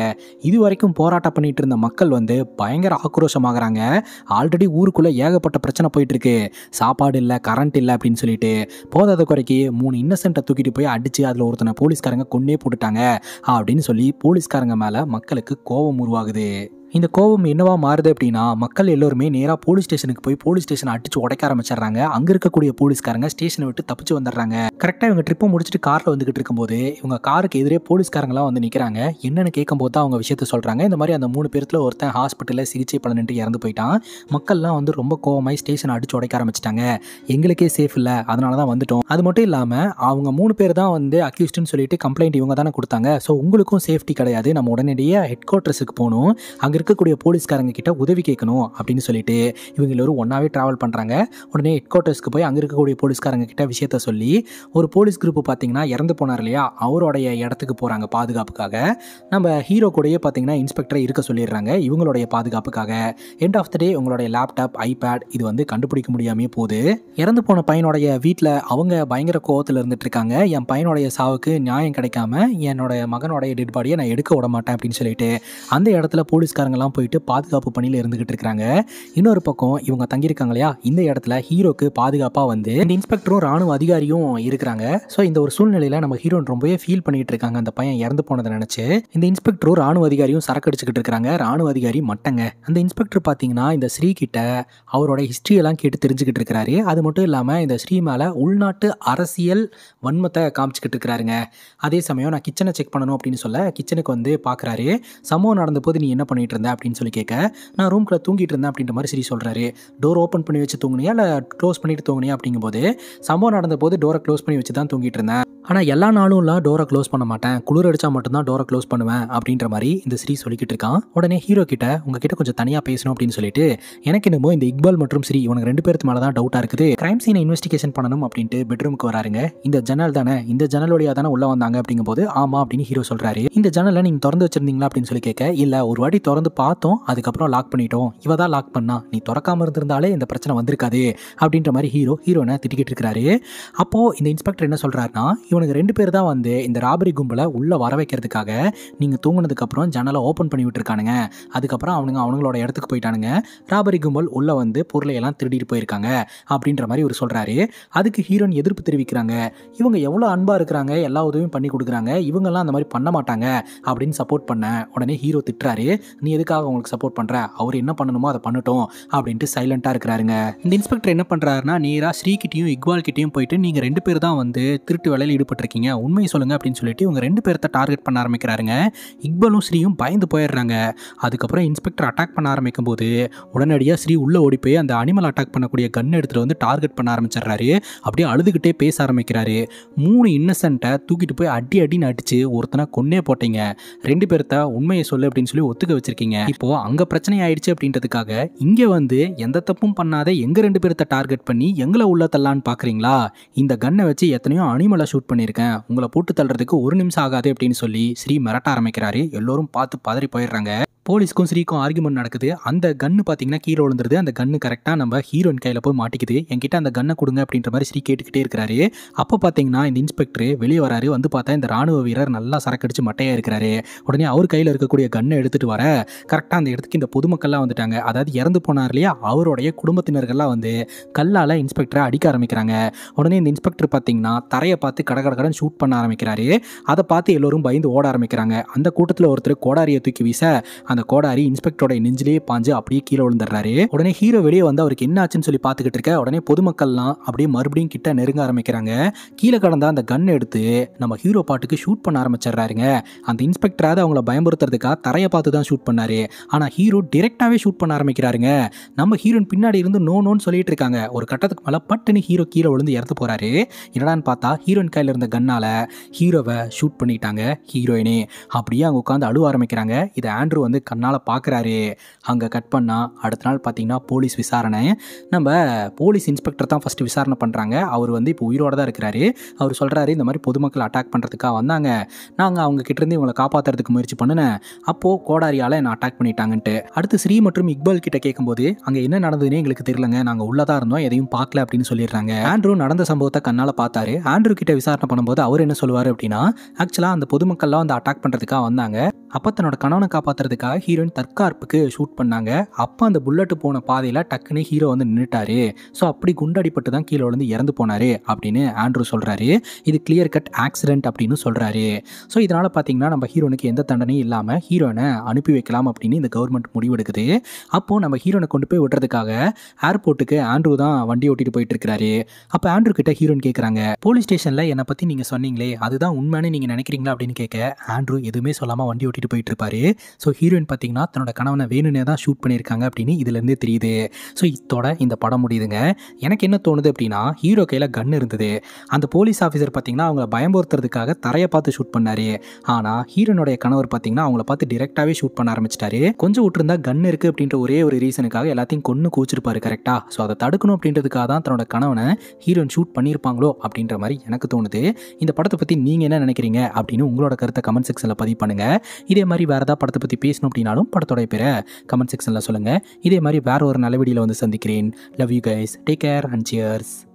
இது வரைக்கும் போராட்டம் பண்ணிட்டு இருந்த மக்கள் வந்து பயங்கர ஆக்ரோஷமாகறாங்க ஆல்ரெடி ஊருக்குள்ளே ஏகப்பட்ட பிரச்சனை போயிட்டுருக்கு சாப்பாடு இல்லை கரண்ட் இல்லை அப்படின்னு சொல்லிட்டு போதாத குறைக்கு மூணு இன்னசென்ட்டை தூக்கிட்டு போய் அடித்து அதில் ஒருத்தனை போலீஸ்காரங்க கொண்டே போட்டுட்டாங்க அப்படின்னு சொல்லி போலீஸ்காரங்க மேலே மக்களுக்கு கோபம் உருவாகுது இந்த கோபம் என்னவா மாறுது அப்படின்னா மக்கள் எல்லோருமே நேராக போலீஸ் ஸ்டேஷனுக்கு போய் போலீஸ் ஸ்டேஷனை அடிச்சு உடைக்க ஆரம்பிச்சிடுறாங்க அங்கே இருக்கக்கூடிய போலீஸ்காரங்க ஸ்டேஷனை விட்டு தப்பிச்சு வந்துடுறாங்க கரெக்டாக இவங்க ட்ரிப்பை முடிச்சுட்டு காரில் வந்துகிட்டு இருக்கும்போது இவங்க காருக்கு எதிரே போலீஸ்காரங்களாம் வந்து நிற்கிறாங்க என்னன்னு கேட்கும்போது தான் அவங்க விஷயத்த சொல்கிறாங்க இந்த மாதிரி அந்த மூணு பேரத்தில் ஒருத்தன் ஹாஸ்பிட்டலில் சிகிச்சை பலனிட்டு இறந்து போயிட்டான் மக்கள்லாம் வந்து ரொம்ப கோபமாய் ஸ்டேஷனை அடிச்சு உடைக்க ஆரம்பிச்சிட்டாங்க எங்களுக்கே சேஃப் இல்லை அதனால தான் வந்துட்டோம் அது மட்டும் இல்லாமல் அவங்க மூணு பேர் தான் வந்து அக்யூஸ்டுன்னு சொல்லிட்டு கம்ப்ளைண்ட் இவங்க தானே கொடுத்தாங்க ஸோ உங்களுக்கும் சேஃப்டி கிடையாது நம்ம உடனடியாக ஹெட் குவார்ட்டர்ஸுக்கு போகணும் அங்கே இருக்கக்கூடிய போலீஸ்காரங்க கிட்ட உதவி கேட்கணும் அப்படின்னு சொல்லிட்டு இவங்க எல்லோரும் ஒன்றாவே ட்ராவல் பண்ணுறாங்க உடனே ஹெட் குவார்ட்டர்ஸ்க்கு போய் அங்கே இருக்கக்கூடிய போலீஸ்காரங்க கிட்ட விஷயத்த சொல்லி ஒரு போலீஸ் குரூப் பார்த்தீங்கன்னா இறந்து போனார் இல்லையா அவருடைய இடத்துக்கு போகிறாங்க பாதுகாப்புக்காக நம்ம ஹீரோ கூடயே பார்த்தீங்கன்னா இன்ஸ்பெக்டரை இருக்க சொல்லிடுறாங்க இவங்களுடைய பாதுகாப்புக்காக எண்ட் ஆஃப் த டே உங்களுடைய லேப்டாப் ஐபேட் இது வந்து கண்டுபிடிக்க முடியாமே போகுது இறந்து போன பையனுடைய வீட்டில் அவங்க பயங்கர கோவத்தில் இருந்துட்டு இருக்காங்க என் பையனுடைய சாவுக்கு நியாயம் கிடைக்காம என்னோட மகனுடைய டெட் பாடியை நான் எடுக்க விட மாட்டேன் அப்படின்னு சொல்லிட்டு அந்த இடத்துல போலீஸ்காரங்க போலீஸ்காரங்கெல்லாம் போயிட்டு பாதுகாப்பு பணியில் இருந்துகிட்டு இருக்கிறாங்க இன்னொரு பக்கம் இவங்க தங்கியிருக்காங்க இல்லையா இந்த இடத்துல ஹீரோக்கு பாதுகாப்பாக வந்து இந்த இன்ஸ்பெக்டரும் ராணுவ அதிகாரியும் இருக்கிறாங்க ஸோ இந்த ஒரு சூழ்நிலையில் நம்ம ஹீரோன் ரொம்பவே ஃபீல் பண்ணிட்டு இருக்காங்க அந்த பையன் இறந்து போனதை நினச்சி இந்த இன்ஸ்பெக்டரும் ராணுவ அதிகாரியும் சரக்கடிச்சுக்கிட்டு இருக்கிறாங்க ராணுவ அதிகாரி மட்டங்க அந்த இன்ஸ்பெக்டர் பார்த்தீங்கன்னா இந்த ஸ்ரீ கிட்ட அவரோட ஹிஸ்ட்ரியெல்லாம் கேட்டு தெரிஞ்சுக்கிட்டு இருக்கிறாரு அது மட்டும் இல்லாமல் இந்த ஸ்ரீ மேலே உள்நாட்டு அரசியல் வன்மத்தை காமிச்சிக்கிட்டு இருக்கிறாருங்க அதே சமயம் நான் கிச்சனை செக் பண்ணணும் அப்படின்னு சொல்ல கிச்சனுக்கு வந்து பார்க்குறாரு சம்பவம் நடந்த போது நீ என்ன பண்ணிட்டு இருந்தேன் அப்படின்னு சொல்லி கேட்க நான் ரூம்குள்ளே தூங்கிட்டு இருந்தேன் அப்படின்ற மாதிரி சிரி சொல்கிறாரு டோர் ஓப்பன் பண்ணி வச்சு தூங்கினியா இல்லை க்ளோஸ் பண்ணிட்டு தூங்கினியா அப்படிங்கும்போது சம்பவம் நடந்த போது டோரை க்ளோஸ் பண்ணி வச்சு தான் தூங்கிட்டு இருந்தேன் ஆனால் எல்லா நாளும்லாம் டோரை க்ளோஸ் பண்ண மாட்டேன் குளிர் அடித்தா மட்டும்தான் டோரை க்ளோஸ் பண்ணுவேன் அப்படின்ற மாதிரி இந்த ஸ்ரீ சொல்லிக்கிட்டு இருக்கான் உடனே ஹீரோ கிட்ட உங்ககிட்ட கொஞ்சம் தனியாக பேசணும் அப்படின்னு சொல்லிட்டு எனக்கு என்னமோ இந்த இக்பால் மற்றும் ஸ்ரீ இவங்க ரெண்டு பேருக்கு மேலே தான் டவுட்டாக இருக்குது கிரைம் சீனை இன்வெஸ்டிகேஷன் பண்ணணும் அப்படின்ட்டு பெட்ரூமுக்கு வராருங்க இந்த ஜன்னல் தானே இந்த ஜன்னல் வழியாக தானே உள்ளே வந்தாங்க அப்படிங்கும்போது ஆமாம் அப்படின்னு ஹீரோ சொல்கிறாரு இந்த ஜன்னலை நீங்கள் திறந்து வச்சிருந்தீங்களா அப்படின்னு சொல்லி கேட்க இல்லை ஒரு வாட்டி திறந்து பார்த்தோம் அதுக்கப்புறம் லாக் பண்ணிட்டோம் இவ தான் லாக் பண்ணா நீ திறக்காமல் இருந்திருந்தாலே இந்த பிரச்சனை வந்திருக்காது அப்படின்ற மாதிரி ஹீரோ ஹீரோனை திட்டிக்கிட்டு இருக்கிறாரு அப்போது இந்த இன்ஸ்பெக்டர் என்ன சொல்கிறாருன்னா இவனுக்கு ரெண்டு பேர் தான் வந்து இந்த ராபரி கும்பலை உள்ளே வர வைக்கிறதுக்காக நீங்கள் தூங்கினதுக்கப்புறம் ஜன்னலை ஓப்பன் பண்ணி விட்டுருக்கானுங்க அதுக்கப்புறம் அவனுங்க அவனுங்களோட இடத்துக்கு போயிட்டானுங்க ராபரி கும்பல் உள்ளே வந்து பொருளையெல்லாம் திருடிட்டு போயிருக்காங்க அப்படின்ற மாதிரி இவர் சொல்கிறாரு அதுக்கு ஹீரோன் எதிர்ப்பு தெரிவிக்கிறாங்க இவங்க எவ்வளோ அன்பாக இருக்கிறாங்க எல்லா உதவியும் பண்ணி கொடுக்குறாங்க இவங்கெல்லாம் அந்த மாதிரி பண்ண மாட்டாங்க அப்படின்னு சப்போர்ட் பண்ண உடனே ஹீரோ திட்டுறாரு நீ எதுக்காக உங்களுக்கு சப்போர்ட் பண்ணுற அவர் என்ன பண்ணணுமோ அதை பண்ணட்டும் அப்படின்ட்டு சைலண்டாக இருக்கிறாருங்க இந்த இன்ஸ்பெக்டர் என்ன பண்ணுறாருன்னா நேராக ஸ்ரீகிட்டையும் கிட்டையும் போயிட்டு நீங்கள் ரெண்டு பேர் தான் வந்து திருட்டு வேலையில் கேள்விப்பட்டிருக்கீங்க உண்மையை சொல்லுங்க அப்படின்னு சொல்லிட்டு இவங்க ரெண்டு பேர்த்த டார்கெட் பண்ண ஆரம்பிக்கிறாருங்க இக்பலும் ஸ்ரீயும் பயந்து போயிடுறாங்க அதுக்கப்புறம் இன்ஸ்பெக்டர் அட்டாக் பண்ண ஆரம்பிக்கும் போது உடனடியாக ஸ்ரீ உள்ளே ஓடி போய் அந்த அனிமல் அட்டாக் பண்ணக்கூடிய கன் எடுத்துகிட்டு வந்து டார்கெட் பண்ண ஆரம்பிச்சிடுறாரு அப்படியே அழுதுகிட்டே பேச ஆரம்பிக்கிறாரு மூணு இன்னசென்ட்டை தூக்கிட்டு போய் அடி அடின்னு அடித்து ஒருத்தனை கொன்னே போட்டீங்க ரெண்டு பேர்த்த உண்மையை சொல்லு அப்படின்னு சொல்லி ஒத்துக்க வச்சிருக்கீங்க இப்போ அங்கே பிரச்சனை ஆயிடுச்சு அப்படின்றதுக்காக இங்கே வந்து எந்த தப்பும் பண்ணாத எங்கள் ரெண்டு பேர்த்த டார்கெட் பண்ணி எங்களை உள்ள தள்ளான்னு பார்க்குறீங்களா இந்த கன்னை வச்சு எத்தனையோ அனிமலை ஷூட் பண்ணியிருக்கேன் உங்களை போட்டு தள்ளுறதுக்கு ஒரு நிமிஷம் ஆகாது அப்படின்னு சொல்லி ஸ்ரீ மிரட்ட ஆரம்பிக்கிறாரு எல்லோரும் பார்த்து பதறி போயிடுறாங்க போலீஸ்க்கும் ஸ்ரீக்கும் ஆர்குமெண்ட் நடக்குது அந்த கன்னு பார்த்தீங்கன்னா கீழே விழுந்துருது அந்த கன்று கரெக்டாக நம்ம ஹீரோயின் கையில் போய் மாட்டிக்குது என்கிட்ட அந்த கன்னை கொடுங்க அப்படின்ற மாதிரி ஸ்ரீ கேட்டுக்கிட்டே இருக்கிறாரு அப்போ பார்த்தீங்கன்னா இந்த இன்ஸ்பெக்டர் வெளியே வராரு வந்து பார்த்தா இந்த ராணுவ வீரர் நல்லா சரக்கடிச்சு மட்டையாக இருக்கிறாரு உடனே அவர் கையில் இருக்கக்கூடிய கன்னை எடுத்துகிட்டு வர கரெக்டாக அந்த இடத்துக்கு இந்த பொதுமக்கள்லாம் வந்துட்டாங்க அதாவது இறந்து போனார் இல்லையா அவருடைய குடும்பத்தினர்கள்லாம் வந்து கல்லால் இன்ஸ்பெக்டரை அடிக்க ஆரம்பிக்கிறாங்க உடனே இந்த இன்ஸ்பெக்டர் பார்த்தீங்கன்னா தரையை பார்த்து கட ஷூட் பண்ண ஆரம்பிக்கிறாரு அதை பார்த்து எல்லோரும் பயந்து ஓட ஆரம்பிக்கிறாங்க அந்த கூட்டத்தில் ஒருத்தர் கோடாரியை தூக்கி வீச அந்த கோடாரி இன்ஸ்பெக்டரோட நெஞ்சிலேயே பாஞ்சு அப்படியே கீழே விழுந்துடுறாரு உடனே ஹீரோ வெளியே வந்து அவருக்கு என்ன ஆச்சுன்னு சொல்லி பார்த்துக்கிட்டு இருக்க உடனே பொதுமக்கள்லாம் அப்படியே மறுபடியும் கிட்ட நெருங்க ஆரம்பிக்கிறாங்க கீழே கடந்த அந்த கன் எடுத்து நம்ம ஹீரோ பாட்டுக்கு ஷூட் பண்ண ஆரம்பிச்சிடுறாருங்க அந்த இன்ஸ்பெக்டராவது அவங்கள பயமுறுத்துறதுக்காக தரையை பார்த்து தான் ஷூட் பண்ணாரு ஆனால் ஹீரோ டிரெக்டாகவே ஷூட் பண்ண ஆரம்பிக்கிறாருங்க நம்ம ஹீரோயின் பின்னாடி இருந்து நோ நோன்னு சொல்லிட்டு இருக்காங்க ஒரு கட்டத்துக்கு மேலே பட்டுன்னு ஹீரோ கீழே விழுந்து இறந்து போறாரு என்னடான்னு பார்த்தா ஹீரோயின் கையில் இருந்த கன்னால் ஹீரோவை ஷூட் பண்ணிட்டாங்க ஹீரோயினே அப்படியே அவங்க உட்காந்து அழுவ ஆரம்பிக்கிறாங்க இதை ஆண்ட்ரூ வந்து கண்ணால் பார்க்குறாரு அங்கே கட் பண்ணால் அடுத்த நாள் பார்த்திங்கன்னா போலீஸ் விசாரணை நம்ம போலீஸ் இன்ஸ்பெக்டர் தான் ஃபஸ்ட்டு விசாரணை பண்ணுறாங்க அவர் வந்து இப்போ உயிரோடு தான் இருக்கிறாரு அவர் சொல்கிறாரு இந்த மாதிரி பொதுமக்கள் அட்டாக் பண்ணுறதுக்காக வந்தாங்க நாங்கள் அவங்க கிட்டேருந்து இவங்களை காப்பாற்றுறதுக்கு முயற்சி பண்ணினேன் அப்போது கோடாரியால் என்னை அட்டாக் பண்ணிட்டாங்கன்ட்டு அடுத்து ஸ்ரீ மற்றும் இக்பால் கிட்ட கேட்கும்போது அங்கே என்ன நடந்ததுன்னே எங்களுக்கு தெரியலங்க நாங்கள் உள்ளதாக இருந்தோம் எதையும் பார்க்கல அப்படின்னு சொல்லிடுறாங்க ஆண்ட்ரூ நடந்த சம்பவத்தை கண்ணால் பார்த்தாரு ஆண்ட்ரூ கிட்ட விசாரணை பண்ணும்போது அவர் என்ன சொல்லுவார் அப்படின்னா ஆக்சுவலாக அந்த பொதுமக்கள்லாம் வந்து அட்டாக் பண்ணுறதுக்காக வந்தாங்க அப்போ தன்னோட கணவனை காப்பாற்றுறதுக்காக ஹீரோயின் தற்காப்புக்கு ஷூட் பண்ணாங்க அப்போ அந்த புல்லட்டு போன பாதையில் டக்குன்னு ஹீரோ வந்து நின்றுட்டாரு ஸோ அப்படி குண்டடிப்பட்டு தான் கீழே வந்து இறந்து போனாரு அப்படின்னு ஆண்ட்ரூ சொல்கிறாரு இது கிளியர் கட் ஆக்சிடென்ட் அப்படின்னு சொல்கிறாரு ஸோ இதனால் பார்த்தீங்கன்னா நம்ம ஹீரோனுக்கு எந்த தண்டனையும் இல்லாமல் ஹீரோனை அனுப்பி வைக்கலாம் அப்படின்னு இந்த கவர்மெண்ட் முடிவெடுக்குது அப்போது நம்ம ஹீரோனை கொண்டு போய் விடுறதுக்காக ஏர்போர்ட்டுக்கு ஆண்ட்ரூ தான் வண்டி ஓட்டிட்டு போயிட்டு இருக்கிறாரு அப்போ ஆண்ட்ரூ கிட்ட ஹீரோன் கேட்குறாங்க போலீஸ் ஸ்டேஷனில் என்னை பற்றி நீங்கள் சொன்னீங்களே அதுதான் உண்மையான நீங்கள் நினைக்கிறீங்களா அப்படின்னு கேட்க ஆண்ட்ரூ எதுவுமே சொல்லாமல் வண்டி ஓட்டிட்டு போயிட்டு இருப்பாரு ஸோ ஹீரோயின் பார்த்தீங்கன்னா தன்னோட கணவனை வேணுனே தான் ஷூட் பண்ணியிருக்காங்க அப்படின்னு இதுலேருந்து தெரியுது ஸோ இத்தோட இந்த படம் முடியுதுங்க எனக்கு என்ன தோணுது அப்படின்னா ஹீரோ கையில் கன் இருந்தது அந்த போலீஸ் ஆஃபீஸர் பார்த்தீங்கன்னா அவங்கள பயம்படுத்துறதுக்காக தரையை பார்த்து ஷூட் பண்ணார் ஆனால் ஹீரோனுடைய கணவர் பார்த்தீங்கன்னா அவங்கள பார்த்து டிரெக்டாகவே ஷூட் பண்ண ஆரம்பிச்சிட்டாரு கொஞ்சம் விட்டுருந்தா கன் இருக்குது அப்படின்ற ஒரே ஒரு ரீசனுக்காக எல்லாத்தையும் கொன்று கூச்சிருப்பாரு கரெக்டாக ஸோ அதை தடுக்கணும் அப்படின்றதுக்காக தான் தன்னோட கணவனை ஹீரோன் ஷூட் பண்ணியிருப்பாங்களோ அப்படின்ற மாதிரி எனக்கு தோணுது இந்த படத்தை பற்றி நீங்கள் என்ன நினைக்கிறீங்க அப்படின்னு உங்களோட கருத்தை கமெண்ட் செக்ஷனில் பதிவு பண்ணுங்கள் இதே மாதிரி வேறு ஏதாவது படத்தை பற்றி பேசணும் அப்படின்னாலும் படத்தோடைய பேரை கமெண்ட் செக்ஷனில் சொல்லுங்கள் இதே மாதிரி வேறு ஒரு நல்ல வீடியோவில் வந்து சந்திக்கிறேன் love you guys take care and cheers